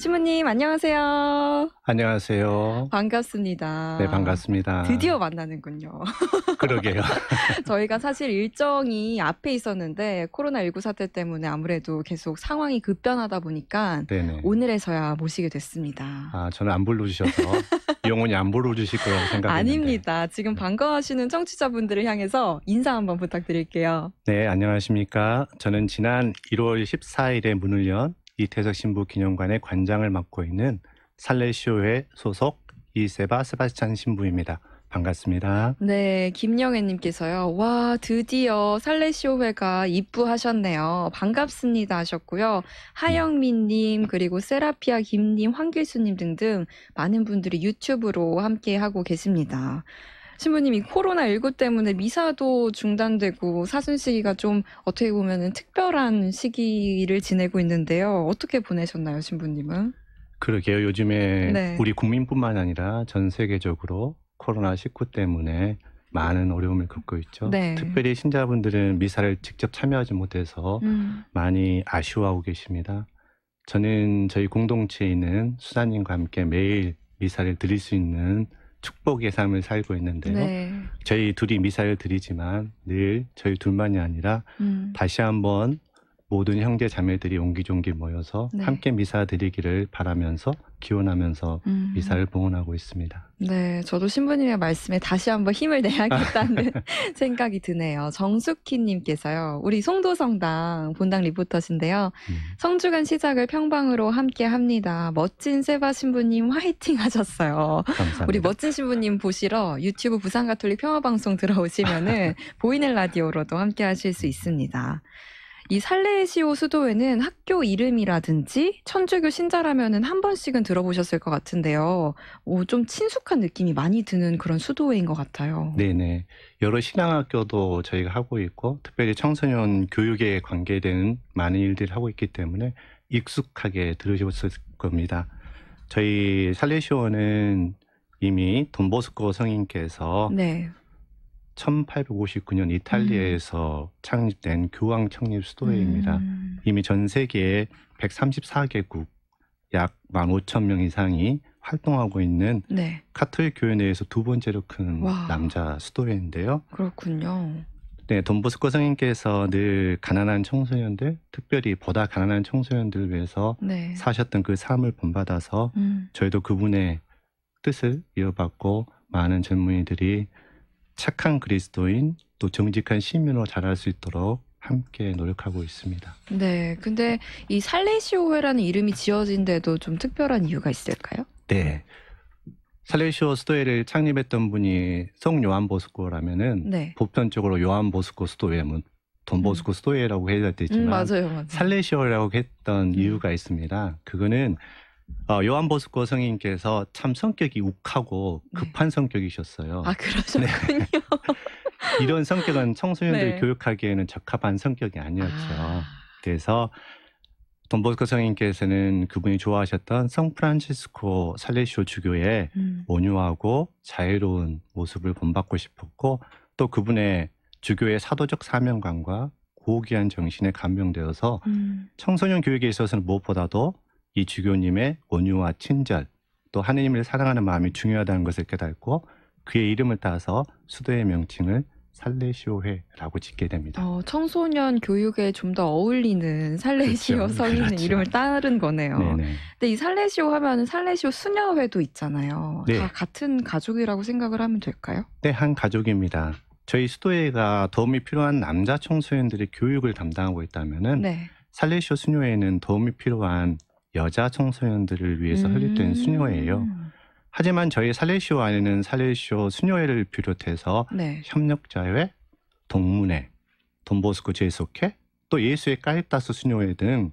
신부님 안녕하세요. 안녕하세요. 반갑습니다. 네, 반갑습니다. 드디어 만나는군요. 그러게요. 저희가 사실 일정이 앞에 있었는데 코로나19 사태 때문에 아무래도 계속 상황이 급변하다 보니까 네네. 오늘에서야 모시게 됐습니다. 아, 저는 안 불러주셔서 영원히 안 불러주실 거라고 생각했는데. 아닙니다. 지금 네. 반가워하시는 청취자분들을 향해서 인사 한번 부탁드릴게요. 네, 안녕하십니까. 저는 지난 1월 14일에 문을 연 이태석 신부 기념관의 관장을 맡고 있는 살레시오회 소속 이세바 스바스찬 신부입니다. 반갑습니다. 네, 김영애님께서요. 와, 드디어 살레시오회가 입부하셨네요. 반갑습니다 하셨고요. 하영민님, 그리고 세라피아 김님, 황길수님 등등 많은 분들이 유튜브로 함께 하고 계십니다. 음. 신부님이 코로나19 때문에 미사도 중단되고 사순 시기가 좀 어떻게 보면 특별한 시기를 지내고 있는데요. 어떻게 보내셨나요, 신부님은? 그러게요. 요즘에 네. 우리 국민뿐만 아니라 전 세계적으로 코로나19 때문에 많은 어려움을 겪고 있죠. 네. 특별히 신자분들은 미사를 직접 참여하지 못해서 음. 많이 아쉬워하고 계십니다. 저는 저희 공동체에 있는 수사님과 함께 매일 미사를 드릴 수 있는 축복의 삶을 살고 있는데요. 네. 저희 둘이 미사를 드리지만 늘 저희 둘만이 아니라 음. 다시 한번 모든 형제 자매들이 옹기종기 모여서 네. 함께 미사 드리기를 바라면서 기원하면서 음. 미사를 봉헌하고 있습니다. 네, 저도 신부님의 말씀에 다시 한번 힘을 내야겠다는 아. 생각이 드네요. 정숙희님께서요, 우리 송도성당 본당 리포터신데요. 음. 성주간 시작을 평방으로 함께 합니다. 멋진 세바 신부님 화이팅 하셨어요. 감사합니다. 우리 멋진 신부님 보시러 유튜브 부산가톨릭 평화방송 들어오시면은 보이는 라디오로도 함께 하실 수 있습니다. 이 살레시오 수도회는 학교 이름이라든지 천주교 신자라면은 한 번씩은 들어보셨을 것 같은데요. 오, 좀 친숙한 느낌이 많이 드는 그런 수도회인 것 같아요. 네네. 여러 신앙학교도 저희가 하고 있고 특별히 청소년 교육에 관계된 많은 일들을 하고 있기 때문에 익숙하게 들으셨을 겁니다. 저희 살레시오는 이미 돈보스코 성인께서 네. 1859년 이탈리아에서 음. 창립된 교황 청립 수도회입니다. 음. 이미 전 세계에 134개국 약 15,000명 이상이 활동하고 있는 네. 카톨릭 교회 내에서 두 번째로 큰 와. 남자 수도회인데요. 그렇군요. 네, 돈보스코 성인께서 늘 가난한 청소년들, 특별히 보다 가난한 청소년들을 위해서 네. 사셨던 그 삶을 본받아서 음. 저희도 그분의 뜻을 이어받고 많은 젊은이들이 착한 그리스도인 또 정직한 시민으로 자랄 수 있도록 함께 노력하고 있습니다. 네, 근데 이 살레시오회라는 이름이 지어진데도 좀 특별한 이유가 있을까요? 네, 살레시오 수도회를 창립했던 분이 성 요한 보스코라면은 네. 보편적으로 요한 보스코 수도회, 뭐돈 보스코 음. 수도회라고 해야 되지만 음, 맞아요, 맞아요. 살레시오라고 했던 음. 이유가 있습니다. 그거는 어, 요한 보스코 성인께서 참 성격이 욱하고 네. 급한 네. 성격이셨어요. 아 그러셨군요. 네. 이런 성격은 청소년들 네. 교육하기에는 적합한 성격이 아니었죠. 아. 그래서 돈보스코 성인께서는 그분이 좋아하셨던 성프란시스코 살레시오 주교의 음. 온유하고 자유로운 모습을 본받고 싶었고 또 그분의 주교의 사도적 사명감과 고귀한 정신에 감명되어서 음. 청소년 교육에 있어서는 무엇보다도 이 주교님의 온유와 친절 또 하느님을 사랑하는 마음이 중요하다는 것을 깨닫고 그의 이름을 따서 수도의 명칭을 살레시오회라고 짓게 됩니다. 어, 청소년 교육에 좀 더 어울리는 살레시오 그렇죠. 성인의 그렇죠. 이름을 따른 거네요. 네네. 근데 이 살레시오 하면 살레시오 수녀회도 있잖아요. 네. 다 같은 가족이라고 생각을 하면 될까요? 네, 한 가족입니다. 저희 수도회가 도움이 필요한 남자 청소년들의 교육을 담당하고 있다면은 네. 살레시오 수녀회는 도움이 필요한 여자 청소년들을 위해서 설립된 음. 수녀회예요. 하지만 저희 살레시오 안에는 살레시오 수녀회를 비롯해서 네. 협력자회, 동문회, 돈보스코 제속회, 또 예수의 까리타스 수녀회 등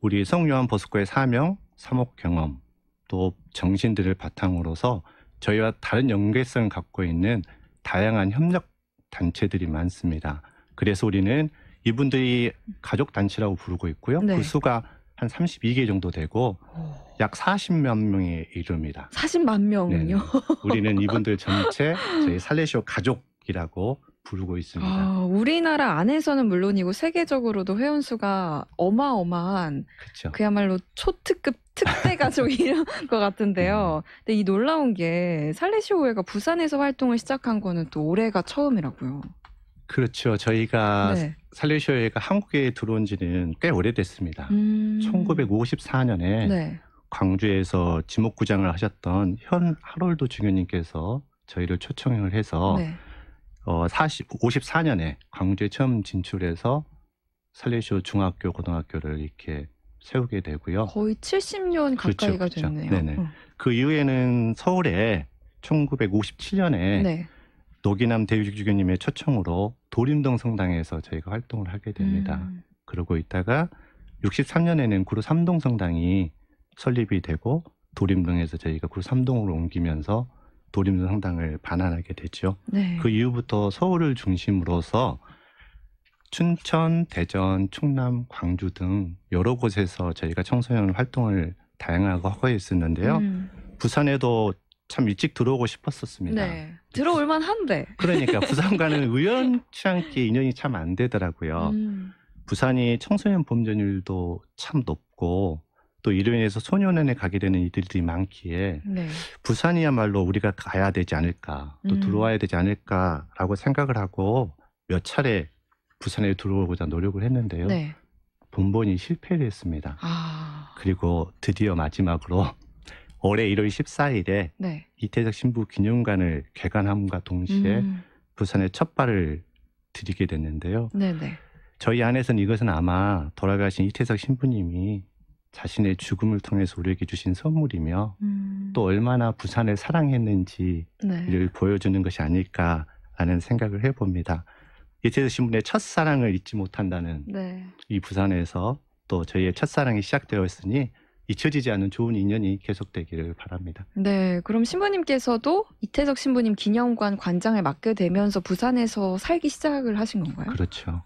우리 성요한 보스코의 사명, 사목 경험, 또 정신들을 바탕으로서 저희와 다른 연계성을 갖고 있는 다양한 협력 단체들이 많습니다. 그래서 우리는 이분들이 가족 단체라고 부르고 있고요. 그 네. 그 수가 한 32개 정도 되고 약 40만 명에 이릅니다. 40만 명요? 우리는 이분들 전체 저희 살레시오 가족이라고 부르고 있습니다. 아, 우리나라 안에서는 물론이고 세계적으로도 회원 수가 어마어마한 그쵸. 그야말로 초특급 특대 가족이란 것 같은데요. 음. 근데 이 놀라운 게 살레시오회가 부산에서 활동을 시작한 거는 또 올해가 처음이라고요. 그렇죠. 저희가 네. 살레시오가 한국에 들어온 지는 꽤 오래됐습니다. 음. 1954년에 네. 광주에서 지목구장을 하셨던 현 하롤드 중현님께서 저희를 초청을 해서 네. 어, 40, 54년에 광주에 처음 진출해서 살레시오 중학교, 고등학교를 이렇게 세우게 되고요. 거의 70년 그렇죠, 가까이가 그렇죠, 됐네요. 네네. 음. 그 이후에는 서울에 1957년에 노기남 대유직주교님의 초청으로 도림동 성당에서 저희가 활동을 하게 됩니다. 음. 그러고 있다가 63년에는 구로 삼동 성당이 설립이 되고 도림동에서 저희가 구로 삼동으로 옮기면서 도림동 성당을 반환하게 됐죠 네. 그 이후부터 서울을 중심으로서 춘천, 대전, 충남, 광주 등 여러 곳에서 저희가 청소년 활동을 다양하게 허가했었는데요 음. 부산에도 참 일찍 들어오고 싶었었습니다. 네. 들어올만 한데. 그러니까 부산과는 의연치 않게 인연이 참 안 되더라고요. 음. 부산이 청소년 범죄율도 참 높고 또 이로 인해서 소년원에 가게 되는 이들이 많기에 네. 부산이야말로 우리가 가야 되지 않을까 또 음. 들어와야 되지 않을까라고 생각을 하고 몇 차례 부산에 들어오고자 노력을 했는데요. 네. 본본이 실패를 했습니다. 아... 그리고 드디어 마지막으로 올해 1월 14일에 네. 이태석 신부 기념관을 개관함과 동시에 음. 부산에 첫 발을 드리게 됐는데요. 네네. 저희 안에서는 이것은 아마 돌아가신 이태석 신부님이 자신의 죽음을 통해서 우리에게 주신 선물이며 음. 또 얼마나 부산을 사랑했는지를 네. 보여주는 것이 아닐까라는 생각을 해봅니다. 이태석 신부의 님 첫사랑을 잊지 못한다는 네. 이 부산에서 또 저희의 첫사랑이 시작되었으니 잊혀지지 않는 좋은 인연이 계속되기를 바랍니다. 네, 그럼 신부님께서도 이태석 신부님 기념관 관장을 맡게 되면서 부산에서 살기 시작을 하신 건가요? 그렇죠.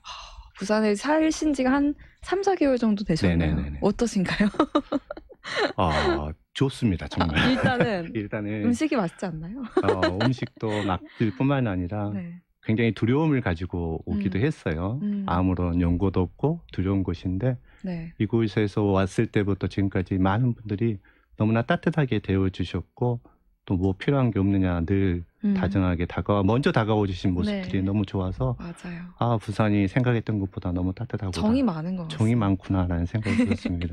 부산에 살신 지가 한 3, 4개월 정도 되셨나요? 네네네네. 어떠신가요? 아, 좋습니다, 정말. 아, 일단은, 일단은 음식이 맛있지 않나요? 어, 음식도 맛들 뿐만 아니라 네. 굉장히 두려움을 가지고 오기도 음. 했어요. 음. 아무런 연고도 없고 두려운 곳인데 네. 이곳에서 왔을 때부터 지금까지 많은 분들이 너무나 따뜻하게 대해 주셨고 또 뭐 필요한 게 없느냐 늘 음. 다정하게 다가와 먼저 다가와 주신 모습들이 네. 너무 좋아서 맞아요. 아 부산이 생각했던 것보다 너무 따뜻하고 정이 많은 것 같습니다. 많구나라는 생각이 들었습니다.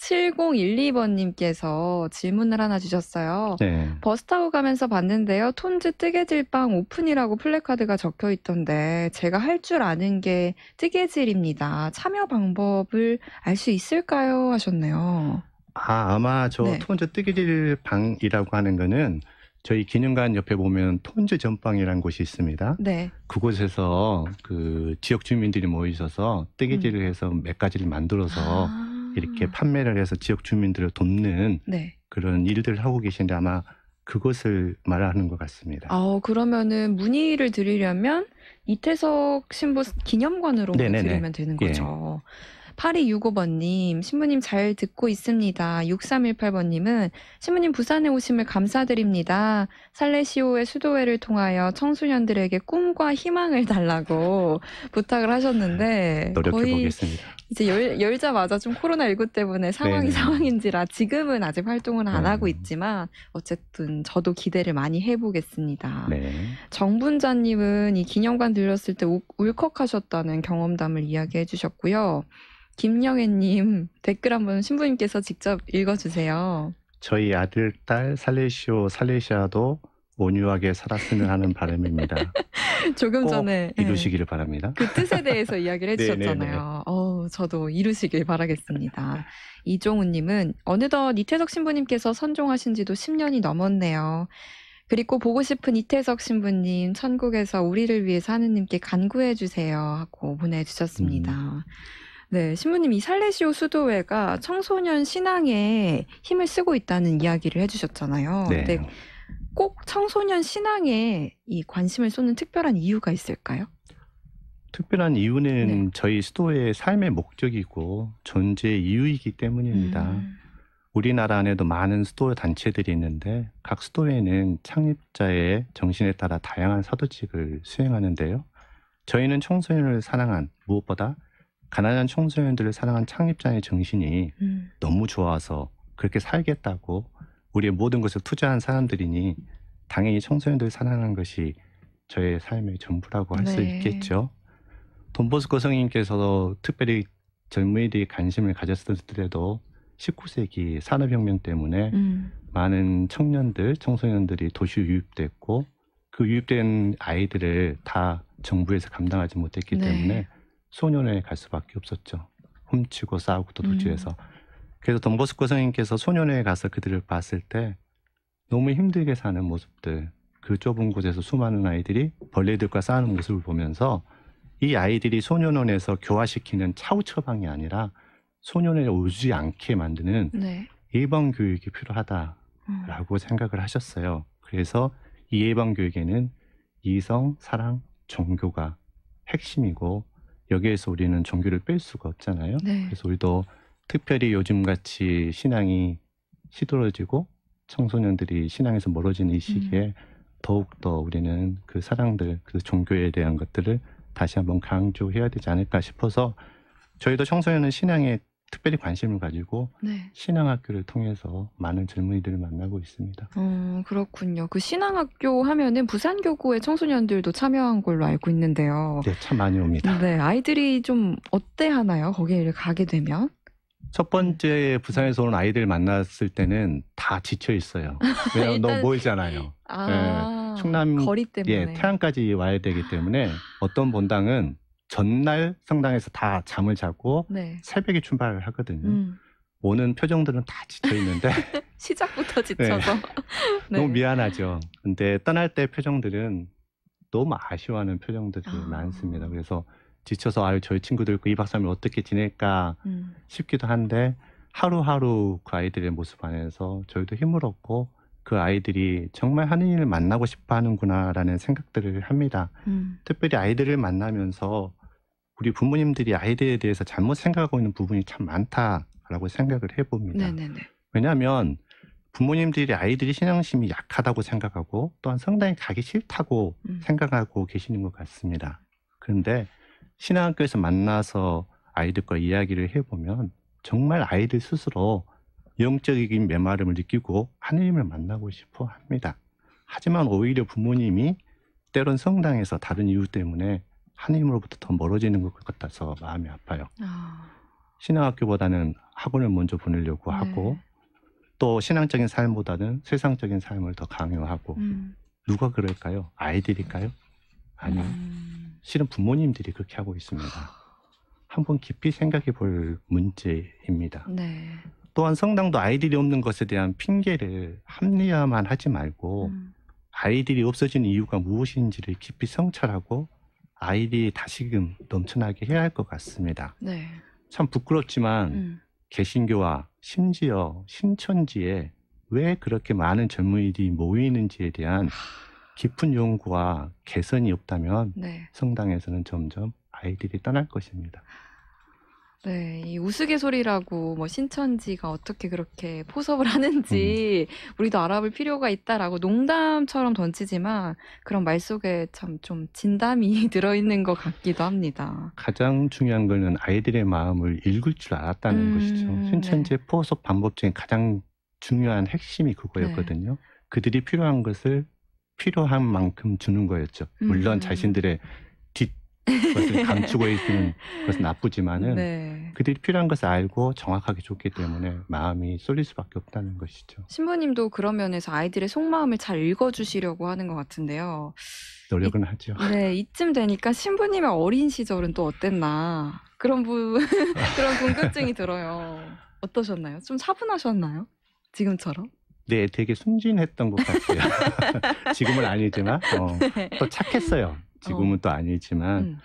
7012번님께서 질문을 하나 주셨어요. 네. 버스 타고 가면서 봤는데요. 톤즈 뜨개질방 오픈이라고 플래카드가 적혀 있던데 제가 할 줄 아는 게 뜨개질입니다. 참여 방법을 알 수 있을까요? 하셨네요. 아, 아마 저 네. 톤즈 뜨개질 방이라고 하는 거는 저희 기념관 옆에 보면 톤즈 전방이라는 곳이 있습니다. 네. 그곳에서 그 지역 주민들이 모이셔서 뜨개질을 음. 해서 몇 가지를 만들어서 아. 이렇게 판매를 해서 지역 주민들을 돕는 네. 그런 일들을 하고 계신데 아마 그것을 말하는 것 같습니다. 아, 그러면은 문의를 드리려면 이태석 신부 기념관으로 네, 네, 네. 드리면 되는 예. 거죠. 예. 8265번님, 신부님 잘 듣고 있습니다. 6318번님은 신부님 부산에 오심을 감사드립니다. 살레시오의 수도회를 통하여 청소년들에게 꿈과 희망을 달라고 부탁을 하셨는데 노력해보겠습니다. 이제 열, 열자마자 좀 코로나19 때문에 상황이 네 상황인지라 지금은 아직 활동을 안 네. 하고 있지만 어쨌든 저도 기대를 많이 해보겠습니다. 네. 정분자님은 이 기념관 들렸을 때 울, 컥하셨다는 경험담을 이야기해 주셨고요. 김영애님 댓글 한번 신부님께서 직접 읽어주세요. 저희 아들, 딸, 살레시오, 살레시아도 온유하게 살았으면 하는 바람입니다. 조금 전에 예. 이루시기를 네. 바랍니다. 그 뜻에 대해서 이야기를 네, 네, 네. 해주셨잖아요. 어, 저도 이루시길 바라겠습니다. 이종우님은 어느덧 이태석 신부님께서 선종하신 지도 10년이 넘었네요. 그리고 보고 싶은 이태석 신부님 천국에서 우리를 위해사 하느님께 간구해 주세요 하고 보내주셨습니다. 음. 네, 신부님 이 살레시오 수도회가 청소년 신앙에 힘을 쓰고 있다는 이야기를 해주셨잖아요. 네. 근데 꼭 청소년 신앙에 이 관심을 쏟는 특별한 이유가 있을까요? 특별한 이유는 네. 저희 수도의 삶의 목적이고 존재의 이유이기 때문입니다. 음. 우리나라 안에도 많은 수도 단체들이 있는데 각 수도회는 창립자의 정신에 따라 다양한 사도직을 수행하는데요. 저희는 청소년을 사랑한 무엇보다 가난한 청소년들을 사랑한 창립자의 정신이 음. 너무 좋아서 그렇게 살겠다고 우리의 모든 것을 투자한 사람들이니 당연히 청소년들 사랑하는 것이 저의 삶의 전부라고 할수 네. 있겠죠. 돈보스코 성인께서도 특별히 젊은이들이 관심을 가졌을 때도 19세기 산업혁명 때문에 음. 많은 청년들, 청소년들이 도시 유입됐고 그 유입된 아이들을 다 정부에서 감당하지 못했기 네. 때문에 소년원에 갈 수밖에 없었죠. 훔치고 싸우고 또 음. 도주해서. 음. 그래서 덤버스코 선생님께서 소년원에 가서 그들을 봤을 때 너무 힘들게 사는 모습들, 그 좁은 곳에서 수많은 아이들이 벌레들과 싸우는 모습을 보면서 이 아이들이 소년원에서 교화시키는 차후 처방이 아니라 소년에 원 오지 않게 만드는 네. 예방 교육이 필요하다라고 음. 생각을 하셨어요. 그래서 이 예방 교육에는 이성, 사랑, 종교가 핵심이고 여기에서 우리는 종교를 뺄 수가 없잖아요. 네. 그래서 우리도 특별히 요즘같이 신앙이 시들어지고 청소년들이 신앙에서 멀어지는 이 시기에 음. 더욱더 우리는 그 사랑들, 그 종교에 대한 것들을 다시 한번 강조해야 되지 않을까 싶어서 저희도 청소년은 신앙에 특별히 관심을 가지고 네. 신앙학교를 통해서 많은 젊은이들을 만나고 있습니다. 어, 그렇군요. 그 신앙학교 하면은 부산교구의 청소년들도 참여한 걸로 알고 있는데요. 네, 참 많이 옵니다. 네, 아이들이 좀 어때 하나요? 거기를 가게 되면? 첫 번째 부산에서 온 아이들 만났을 때는 다 지쳐 있어요. 왜냐하면 일단... 너무 멀잖아요. 아, 네, 충남 거리 때문에 예, 태안까지 와야 되기 때문에 어떤 본당은 전날 성당에서 다 잠을 자고 네. 새벽에 출발을 하거든요. 음. 오는 표정들은 다 지쳐 있는데 시작부터 네. 지쳐서 네. 너무 미안하죠. 근데 떠날 때 표정들은 너무 아쉬워하는 표정들이 아. 많습니다. 그래서 지쳐서 아유 저희 친구들 그 2박 3일 어떻게 지낼까 음. 싶기도 한데 하루하루 그 아이들의 모습 안에서 저희도 힘을 얻고 그 아이들이 정말 하느님을 만나고 싶어 하는구나라는 생각들을 합니다. 음. 특별히 아이들을 만나면서 우리 부모님들이 아이들에 대해서 잘못 생각하고 있는 부분이 참 많다라고 생각을 해봅니다. 네네네. 왜냐하면 부모님들이 아이들이 신앙심이 약하다고 생각하고 또한 성당에 가기 싫다고 음. 생각하고 계시는 것 같습니다. 그런데 신앙학교에서 만나서 아이들과 이야기를 해보면 정말 아이들 스스로 영적인 메마름을 느끼고 하느님을 만나고 싶어 합니다. 하지만 오히려 부모님이 때론 성당에서 다른 이유 때문에 하느님으로부터더 멀어지는 것 같아서 마음이 아파요. 아. 신앙학교보다는 학원을 먼저 보내려고 네. 하고 또 신앙적인 삶보다는 세상적인 삶을 더 강요하고 음. 누가 그럴까요? 아이들일까요? 아니요. 음. 실은 부모님들이 그렇게 하고 있습니다. 한번 깊이 생각해 볼 문제입니다. 네. 또한 성당도 아이들이 없는 것에 대한 핑계를 합리화만 하지 말고 음. 아이들이 없어진 이유가 무엇인지를 깊이 성찰하고 아이들이 다시금 넘쳐나게 해야 할 것 같습니다. 네. 참 부끄럽지만 음. 개신교와 심지어 신천지에 왜 그렇게 많은 젊은이들이 모이는지에 대한 깊은 연구와 개선이 없다면 네. 성당에서는 점점 아이들이 떠날 것입니다. 네, 이 우스갯소리라고 뭐 신천지가 어떻게 그렇게 포섭을 하는지 음. 우리도 알아볼 필요가 있다라고 농담처럼 던지지만 그런 말 속에 참 좀 진담이 들어있는 것 같기도 합니다. 가장 중요한 거는 아이들의 마음을 읽을 줄 알았다는 음, 것이죠. 네. 신천지의 네. 포섭 방법 중에 가장 중요한 핵심이 그거였거든요. 네. 그들이 필요한 것을 필요한 만큼 주는 거였죠. 물론 음. 자신들의 그것을 감추고 있그 것은 나쁘지만은 네. 그들이 필요한 것을 알고 정확하게 줬기 때문에 마음이 쏠릴 수밖에 없다는 것이죠. 신부님도 그런 면에서 아이들의 속마음을 잘 읽어주시려고 하는 것 같은데요. 노력은 이, 하죠. 네, 이쯤 되니까 신부님의 어린 시절은 또 어땠나 그런 부 그런 궁금증이 들어요. 어떠셨나요? 좀 차분하셨나요? 지금처럼? 네, 되게 순진했던 것 같아요. 지금은 아니지만 어, 네. 또 착했어요. 지금은 어. 또 아니지만 음.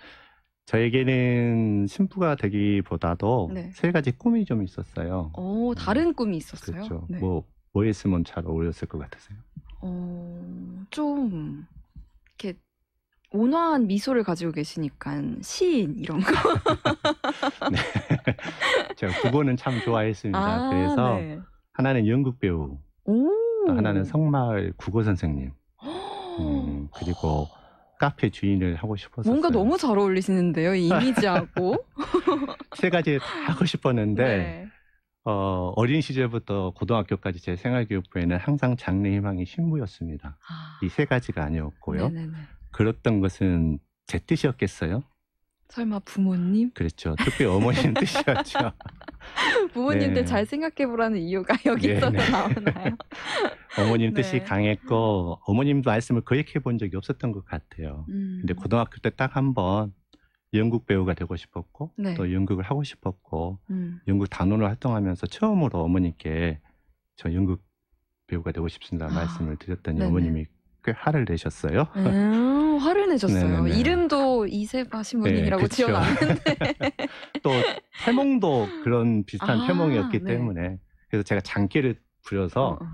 저에게는 신부가 되기보다도 네. 세 가지 꿈이 좀 있었어요. 오, 어, 음. 다른 꿈이 있었어요? 그렇죠. 네. 뭐, 뭐 했으면 잘 어울렸을 것 같으세요? 어, 좀, 이렇게, 온화한 미소를 가지고 계시니까 시인 이런 거. 네. 제가 국어는 참 좋아했습니다. 아, 그래서 네. 하나는 연극 배우, 또 하나는 성마을 국어 선생님, 음, 그리고 카페 주인을 하고 싶어서 뭔가 너무 잘 어울리시는데요 이미지하고 세 가지 하고 싶었는데 네. 어, 어린 시절부터 고등학교까지 제 생활교육부에는 항상 장래 희망이 신부였습니다. 아... 이세 가지가 아니었고요. 네네네. 그랬던 것은 제 뜻이었겠어요? 설마 부모님? 그렇죠. 특히 어머니는 뜻이었죠. 부모님들 네. 잘 생각해보라는 이유가 여기서 예. 네. 나오나요? 어머님 뜻이 네. 강했고 어머님도 말씀을 거역해본 적이 없었던 것 같아요. 음. 근데 고등학교 때 딱 한번 연극 배우가 되고 싶었고 네. 또 연극을 하고 싶었고 음. 연극 단원을 활동하면서 처음으로 어머님께 저 연극 배우가 되고 싶습니다 아. 말씀을 드렸더니 아, 어머님이 꽤 화를 내셨어요. 음, 화를 내셨어요. 이름도 이세바 신부님이라고 네, 지어놨는데 또 태몽도 그런 비슷한 아, 태몽이었기 네. 때문에 그래서 제가 장기를 부려서 어. 어.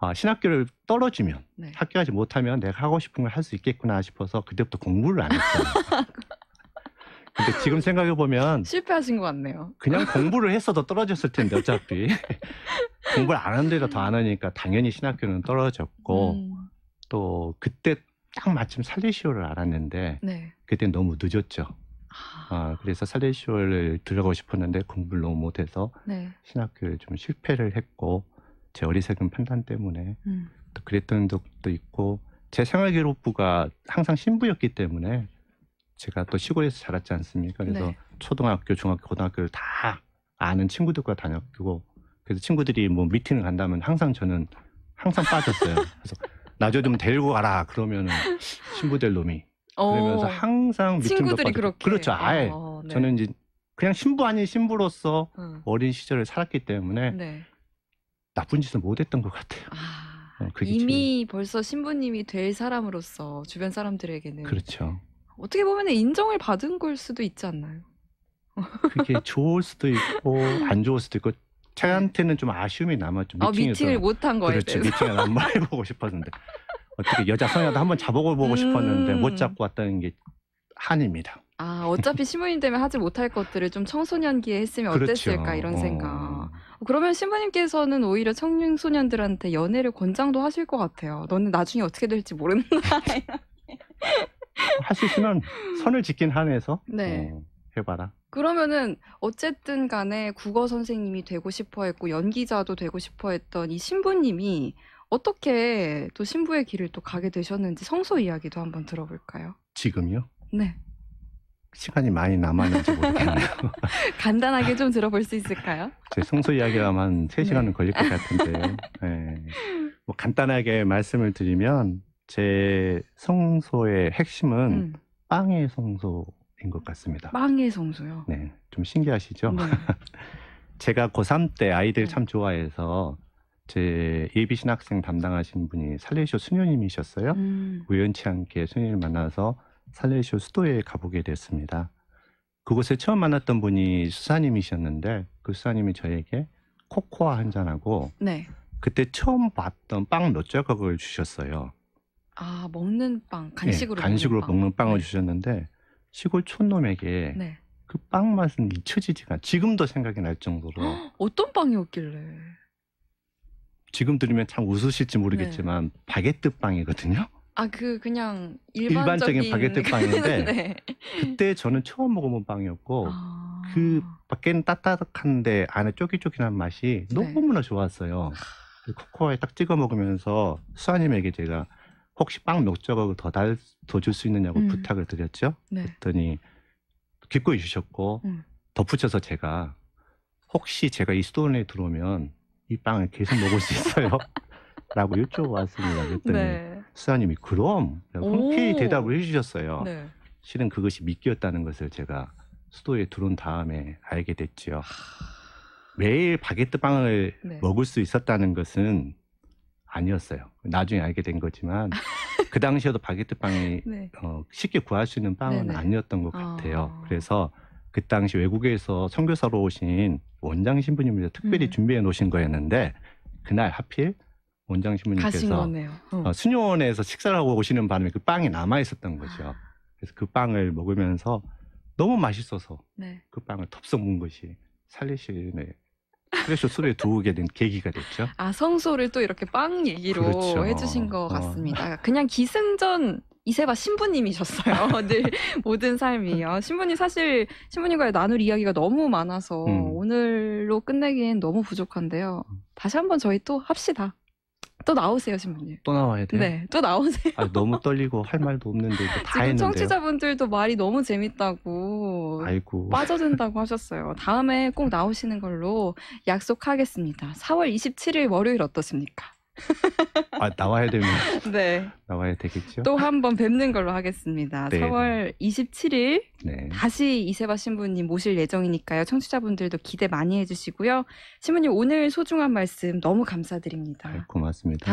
아, 신학교를 떨어지면 네. 학교 하지 못하면 내가 하고 싶은 걸 할 수 있겠구나 싶어서 그때부터 공부를 안 했어요. 근데 지금 생각해 보면 실패하신 것 같네요. 그냥 공부를 했어도 떨어졌을 텐데 어차피 공부를 안 한 데가 더 안 하니까 당연히 신학교는 떨어졌고 음. 또 그때 딱 마침 살리시오를 알았는데 네. 그때 너무 늦었죠. 아. 아, 그래서 살리시오를 들어가고 싶었는데 공부를 너무 못해서 네. 신학교를 좀 실패를 했고 제 어리석은 판단 때문에 음. 또 그랬던 적도 있고 제 생활기록부가 항상 신부였기 때문에 제가 또 시골에서 자랐지 않습니까? 그래서 네. 초등학교, 중학교, 고등학교를 다 아는 친구들과 다녔고 그래서 친구들이 뭐 미팅을 간다면 항상 저는 항상 빠졌어요. 그래서 나저 좀 데리고 가라 그러면은 신부 될 놈이 어. 그러면서 항상 친구들이 그렇죠 아예 어, 네. 저는 이제 그냥 신부 아닌 신부로서 음. 어린 시절을 살았기 때문에 네. 나쁜 짓을 못했던 것 같아요. 아, 어, 그 이미 지금. 벌써 신부님이 될 사람으로서 주변 사람들에게는 그렇죠. 어떻게 보면 인정을 받은 걸 수도 있지 않나요? 그게 좋을 수도 있고 안 좋을 수도 있고 저한테는 좀 아쉬움이 남았죠. 어, 미팅을 못한 거예요. 그렇죠. 미팅을 한 번 해보고 싶었는데 어떻게 여자 성향도 한번 잡아보고 음. 싶었는데 못 잡고 왔다는 게 한입니다. 아 어차피 신부님 때문에 하지 못할 것들을 좀 청소년기에 했으면 그렇죠. 어땠을까 그렇죠. 이런 어. 생각. 어. 그러면 신부님께서는 오히려 청소년들한테 년 연애를 권장도 하실 것 같아요. 너는 나중에 어떻게 될지 모른다. 하시지면 선을 짓긴 한에서 네. 어, 해봐라. 그러면은 어쨌든 간에 국어 선생님이 되고 싶어 했고 연기자도 되고 싶어 했던 이 신부님이 어떻게 또 신부의 길을 또 가게 되셨는지 성소 이야기도 한번 들어볼까요? 지금요? 네. 시간이 많이 남았는지 모르겠네요. 간단하게 좀 들어볼 수 있을까요? 제 성소 이야기라면 3시간은 네. 걸릴 것 같은데 네. 뭐 간단하게 말씀을 드리면 제 성소의 핵심은 음. 빵의 성소 인것 같습니다. 빵의 성소요? 네, 좀 신기하시죠? 네. 제가 고3 때 아이들 네. 참 좋아해서 제 예비 신학생 담당하신 분이 살레시오 수녀님이셨어요. 음. 우연치 않게 수녀를 만나서 살레시오 수도에 가보게 됐습니다. 그곳에 처음 만났던 분이 수사님이셨는데 그 수사님이 저에게 코코아 한 잔하고 네. 그때 처음 봤던 빵몇 조각을 주셨어요. 아 먹는 빵 네, 간식으로 네, 간식으로 먹는, 빵. 먹는 빵을 네. 주셨는데 시골 촌놈에게 네. 그빵 맛은 잊혀지지가 지금도 생각이 날 정도로 어떤 빵이었길래 지금 들으면 참 웃으실지 모르겠지만 네. 바게트 빵이거든요. 아 그 그냥 일반적인, 일반적인 바게트 그 빵인데 네. 그때 저는 처음 먹어본 빵이었고 아... 그 밖에는 따뜻한데 안에 쫄깃쫄깃한 맛이 네. 너무나 좋았어요. 그 코코아에 딱 찍어 먹으면서 수아님에게 제가 혹시 빵몇 조각을 더 달, 더줄 수 있느냐고 음. 부탁을 드렸죠. 네. 그랬더니 기꺼이 주셨고, 음. 덧붙여서 제가 혹시 제가 이 수도원에 들어오면 이 빵을 계속 먹을 수 있어요. 라고 여쭤봤습니다. 그랬더니 네. 수사님이 그럼 흔쾌히 대답을 해주셨어요. 네. 실은 그것이 믿끼였다는 것을 제가 수도에 들어온 다음에 알게 됐죠 매일 바게트 빵을 네. 먹을 수 있었다는 것은 아니었어요. 나중에 알게 된 거지만 그 당시에도 바게트 빵이 네. 어, 쉽게 구할 수 있는 빵은 네네. 아니었던 것 아. 같아요. 아... 그래서 그 당시 외국에서 선교사로 오신 원장 신부님께서 특별히 음. 준비해 놓으신 거였는데 그날 하필 원장 신부님께서 어. 어, 수녀원에서 식사를 하고 오시는 바람에 그 빵이 남아 있었던 거죠. 아. 그래서 그 빵을 먹으면서 너무 맛있어서 네. 그 빵을 덥석 문 것이 살리시네 그래서 술에 두게된 계기가 됐죠. 아 성소를 또 이렇게 빵 얘기로 그렇죠. 해주신 것 어. 같습니다. 그냥 기승전 이세바 신부님이셨어요. 늘 모든 삶이요. 신부님 사실 신부님과의 나눌 이야기가 너무 많아서 음. 오늘로 끝내기엔 너무 부족한데요. 다시 한번 저희 또 합시다. 또 나오세요, 신부님. 또 나와야 돼요? 네, 또 나오세요. 아, 너무 떨리고 할 말도 없는데 다 지금 했는데요. 청취자분들도 말이 너무 재밌다고 아이고. 빠져든다고 하셨어요. 다음에 꼭 나오시는 걸로 약속하겠습니다. 4월 27일 월요일 어떻습니까? 아, 나와야 되면 네. 나와야 되겠죠. 또 한번 뵙는 걸로 하겠습니다. 네. 4월 27일 네. 다시 이세바 신부님 모실 예정이니까요. 청취자분들도 기대 많이 해주시고요. 신부님 오늘 소중한 말씀 너무 감사드립니다. 네, 고맙습니다.